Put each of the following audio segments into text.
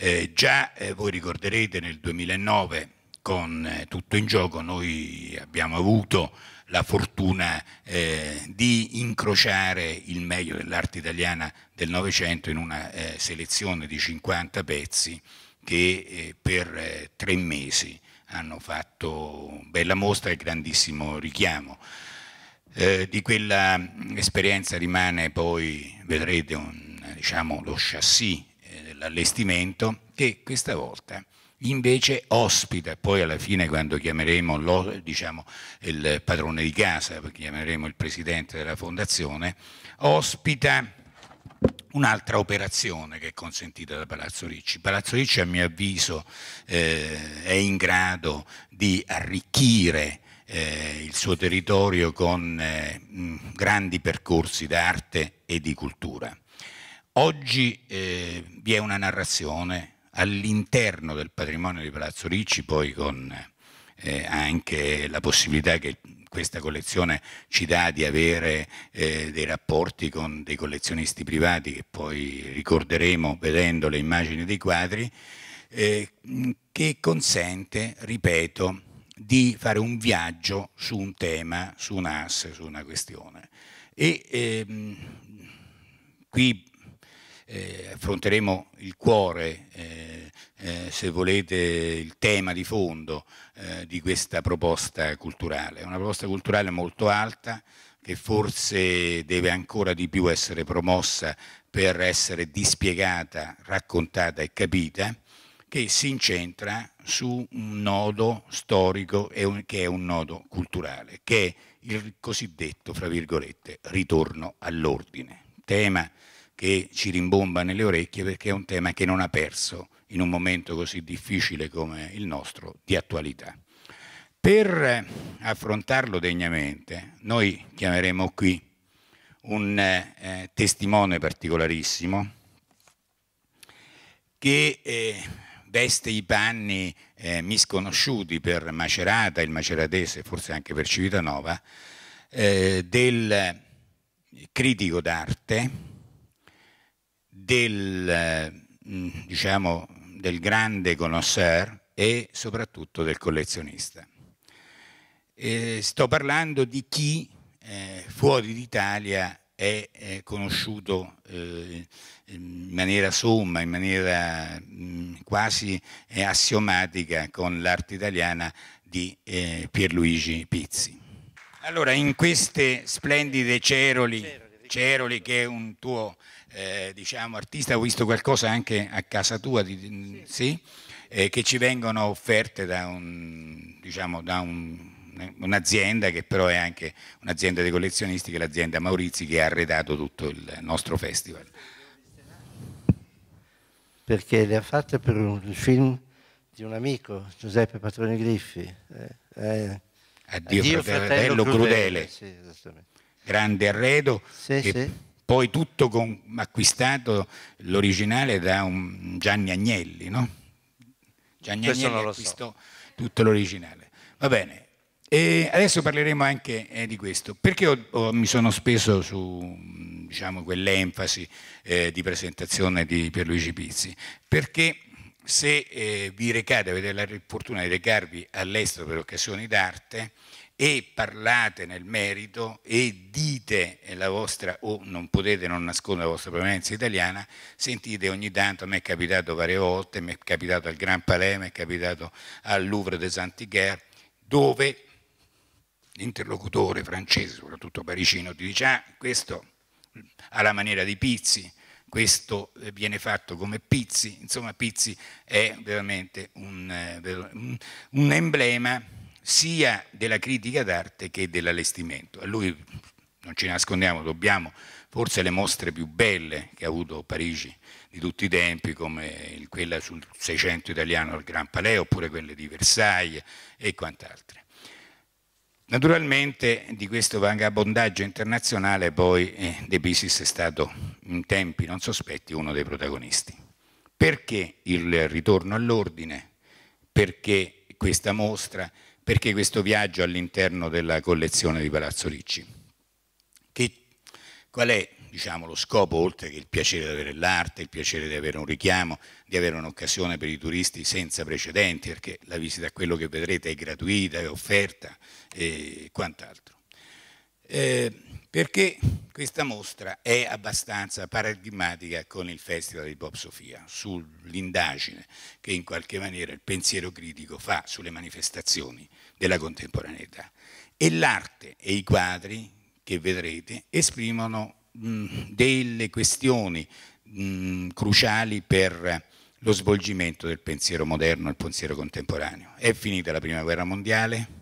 Eh, già eh, voi ricorderete nel 2009 con eh, tutto in gioco noi abbiamo avuto la fortuna eh, di incrociare il meglio dell'arte italiana del Novecento in una eh, selezione di 50 pezzi che eh, per tre mesi hanno fatto bella mostra e grandissimo richiamo. Eh, di quella mm, esperienza rimane poi, vedrete, un, diciamo, lo chassis l'allestimento che questa volta invece ospita, poi alla fine quando chiameremo lo, diciamo, il padrone di casa, chiameremo il presidente della fondazione, ospita un'altra operazione che è consentita da Palazzo Ricci. Palazzo Ricci a mio avviso eh, è in grado di arricchire eh, il suo territorio con eh, grandi percorsi d'arte e di cultura. Oggi eh, vi è una narrazione all'interno del patrimonio di Palazzo Ricci, poi con eh, anche la possibilità che questa collezione ci dà di avere eh, dei rapporti con dei collezionisti privati che poi ricorderemo vedendo le immagini dei quadri, eh, che consente, ripeto, di fare un viaggio su un tema, su un asse, su una questione. E ehm, qui eh, affronteremo il cuore, eh, eh, se volete, il tema di fondo eh, di questa proposta culturale. È una proposta culturale molto alta che forse deve ancora di più essere promossa per essere dispiegata, raccontata e capita, che si incentra su un nodo storico un, che è un nodo culturale, che è il cosiddetto, fra virgolette, ritorno all'ordine. Tema che ci rimbomba nelle orecchie perché è un tema che non ha perso in un momento così difficile come il nostro di attualità. Per eh, affrontarlo degnamente noi chiameremo qui un eh, testimone particolarissimo che eh, veste i panni eh, misconosciuti per Macerata, il maceratese, forse anche per Civitanova, eh, del critico d'arte, del, eh, mm, diciamo, del grande connoisseur e soprattutto del collezionista. E sto parlando di chi eh, fuori d'Italia è, è conosciuto eh, in maniera somma, in maniera mh, mm, quasi eh, assiomatica con l'arte italiana di eh, Pierluigi Pizzi. Allora, in queste splendide ceroli, ceroli che è un tuo eh, diciamo, artista, ho visto qualcosa anche a casa tua, di, sì. Sì? Eh, che ci vengono offerte da un, diciamo, da un un'azienda che però è anche un'azienda dei collezionisti, che è l'azienda Maurizi che ha arredato tutto il nostro festival. Perché le ha fatte per un film di un amico, Giuseppe Patroni Griffi. Eh, eh, addio, addio fratello, fratello crudele. crudele. Sì, grande arredo. Sì, che, sì poi tutto con, acquistato l'originale da Gianni Agnelli, no? Gianni Questo Agnelli acquistò so. tutto l'originale. Va bene, e adesso parleremo anche eh, di questo. Perché ho, ho, mi sono speso su diciamo, quell'enfasi eh, di presentazione di Pierluigi Pizzi? Perché se eh, vi recate, avete la fortuna di recarvi all'estero per occasioni d'arte, e parlate nel merito e dite la vostra, o non potete non nascondere la vostra provenienza italiana, sentite ogni tanto, a me è capitato varie volte, mi è capitato al Gran Palais, mi è capitato al Louvre de Saint-Guerre, dove l'interlocutore francese, soprattutto parigino, ti dice ah, questo alla maniera di Pizzi, questo eh, viene fatto come Pizzi, insomma Pizzi è veramente un, eh, un emblema sia della critica d'arte che dell'allestimento. A lui, non ci nascondiamo, dobbiamo forse le mostre più belle che ha avuto Parigi di tutti i tempi, come quella sul 600 italiano al Gran Palais, oppure quelle di Versailles e quant'altre. Naturalmente di questo vagabondaggio internazionale poi eh, De Pisis è stato in tempi non sospetti uno dei protagonisti. Perché il ritorno all'ordine? Perché questa mostra perché questo viaggio all'interno della collezione di Palazzo Ricci? Che, qual è diciamo, lo scopo, oltre che il piacere di avere l'arte, il piacere di avere un richiamo, di avere un'occasione per i turisti senza precedenti, perché la visita a quello che vedrete è gratuita, è offerta e quant'altro. Eh, perché questa mostra è abbastanza paradigmatica con il Festival di Pop Sofia, sull'indagine che in qualche maniera il pensiero critico fa sulle manifestazioni della contemporaneità. E l'arte e i quadri che vedrete esprimono mh, mm, delle questioni mh, mm, cruciali per lo svolgimento del pensiero moderno e il pensiero contemporaneo. È finita la Prima Guerra Mondiale,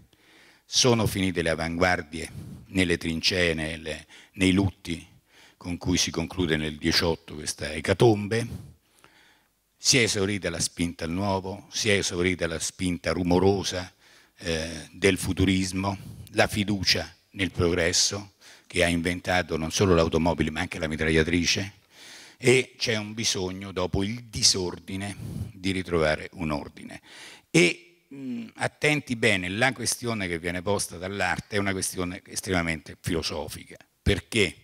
sono finite le avanguardie nelle trincee, nelle, nei lutti con cui si conclude nel 18 questa ecatombe. Si è esaurita la spinta al nuovo, si è esaurita la spinta rumorosa eh, del futurismo, la fiducia nel progresso che ha inventato non solo l'automobile ma anche la mitragliatrice e c'è un bisogno dopo il disordine di ritrovare un ordine. E Mm, attenti bene, la questione che viene posta dall'arte è una questione estremamente filosofica, perché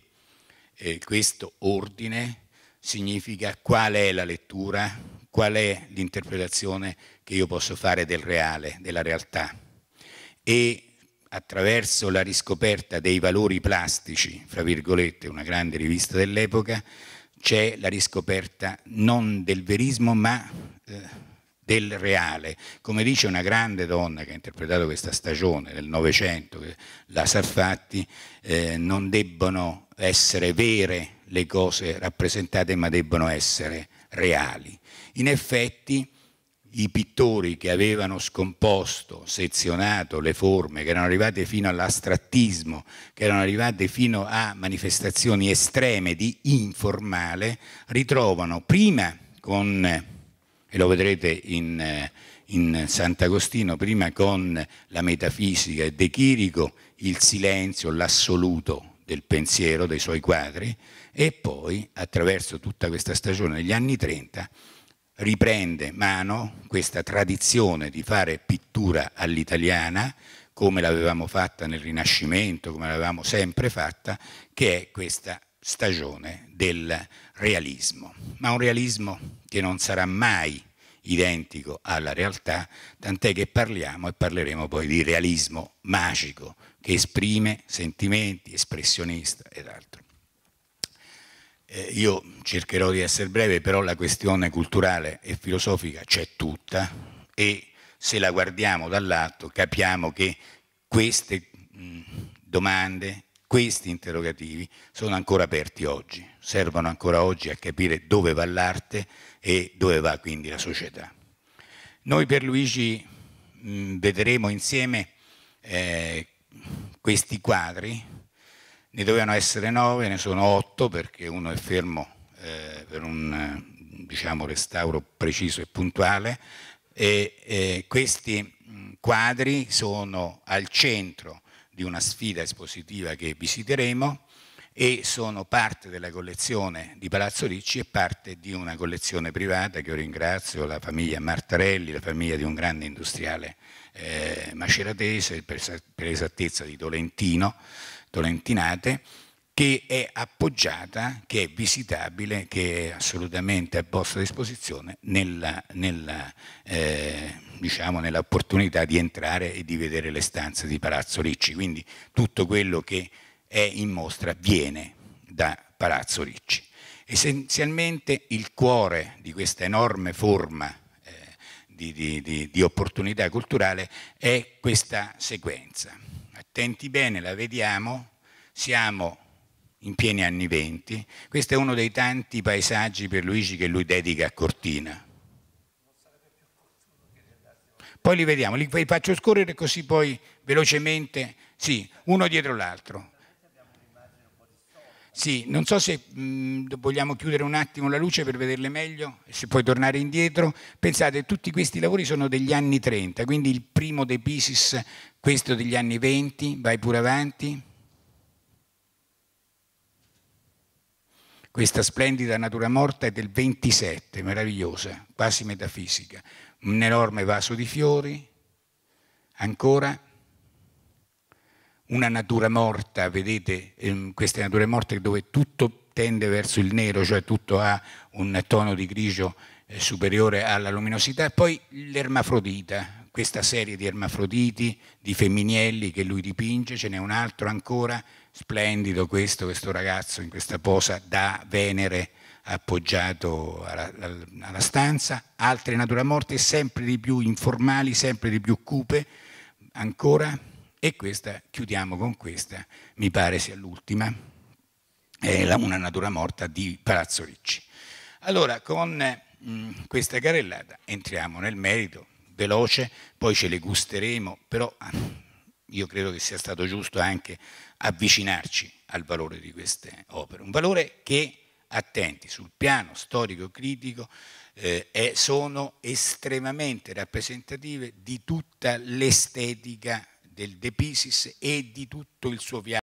eh, questo ordine significa qual è la lettura, qual è l'interpretazione che io posso fare del reale, della realtà. E attraverso la riscoperta dei valori plastici, fra virgolette, una grande rivista dell'epoca, c'è la riscoperta non del verismo ma... Eh, del reale. Come dice una grande donna che ha interpretato questa stagione del Novecento, la Sarfatti, eh, non debbono essere vere le cose rappresentate, ma debbono essere reali. In effetti i pittori che avevano scomposto, sezionato le forme, che erano arrivate fino all'astrattismo, che erano arrivate fino a manifestazioni estreme di informale, ritrovano prima con e lo vedrete in, eh, in Sant'Agostino, prima con la metafisica e De Chirico, il silenzio, l'assoluto del pensiero dei suoi quadri e poi attraverso tutta questa stagione degli anni 30 riprende mano questa tradizione di fare pittura all'italiana come l'avevamo fatta nel Rinascimento, come l'avevamo sempre fatta, che è questa stagione del realismo, ma un realismo che non sarà mai identico alla realtà, tant'è che parliamo e parleremo poi di realismo magico che esprime sentimenti, espressionista ed altro. Eh, io cercherò di essere breve, però la questione culturale e filosofica c'è tutta e se la guardiamo dall'alto capiamo che queste mh, domande questi interrogativi sono ancora aperti oggi, servono ancora oggi a capire dove va l'arte e dove va quindi la società. Noi per Luigi mh, vedremo insieme eh, questi quadri, ne dovevano essere nove, ne sono otto perché uno è fermo eh, per un eh, diciamo, restauro preciso e puntuale e eh, questi quadri sono al centro di una sfida espositiva che visiteremo e sono parte della collezione di Palazzo Ricci e parte di una collezione privata che io ringrazio la famiglia Martarelli, la famiglia di un grande industriale eh, maceratese, per, per esattezza di Tolentino, Tolentinate, che è appoggiata, che è visitabile, che è assolutamente a vostra disposizione nella, nella, eh, diciamo, nell'opportunità di entrare e di vedere le stanze di Palazzo Ricci. Quindi tutto quello che è in mostra viene da Palazzo Ricci. Essenzialmente il cuore di questa enorme forma eh, di, di, di, di opportunità culturale è questa sequenza. Attenti bene, la vediamo, siamo in pieni anni venti. Questo è uno dei tanti paesaggi per Luigi che lui dedica a Cortina. Poi li vediamo, li faccio scorrere così poi velocemente, sì, uno dietro l'altro. Sì, non so se mh, mm, vogliamo chiudere un attimo la luce per vederle meglio, se puoi tornare indietro. Pensate, tutti questi lavori sono degli anni 30, quindi il primo De Pisis, questo degli anni 20, vai pure avanti. questa splendida natura morta è del 27, meravigliosa, quasi metafisica. Un enorme vaso di fiori, ancora una natura morta, vedete ehm, queste nature morte dove tutto tende verso il nero, cioè tutto ha un tono di grigio eh, superiore alla luminosità, e poi l'ermafrodita, questa serie di ermafroditi, di femminielli che lui dipinge, ce n'è un altro ancora, splendido questo, questo ragazzo in questa posa da Venere appoggiato alla, alla stanza, altre natura morte sempre di più informali, sempre di più cupe ancora e questa, chiudiamo con questa, mi pare sia l'ultima, è la, una natura morta di Palazzo Ricci. Allora con mh, mm, questa carellata entriamo nel merito, veloce, poi ce le gusteremo, però io credo che sia stato giusto anche avvicinarci al valore di queste opere, un valore che, attenti, sul piano storico-critico eh, è, sono estremamente rappresentative di tutta l'estetica del De Pisis e di tutto il suo viaggio.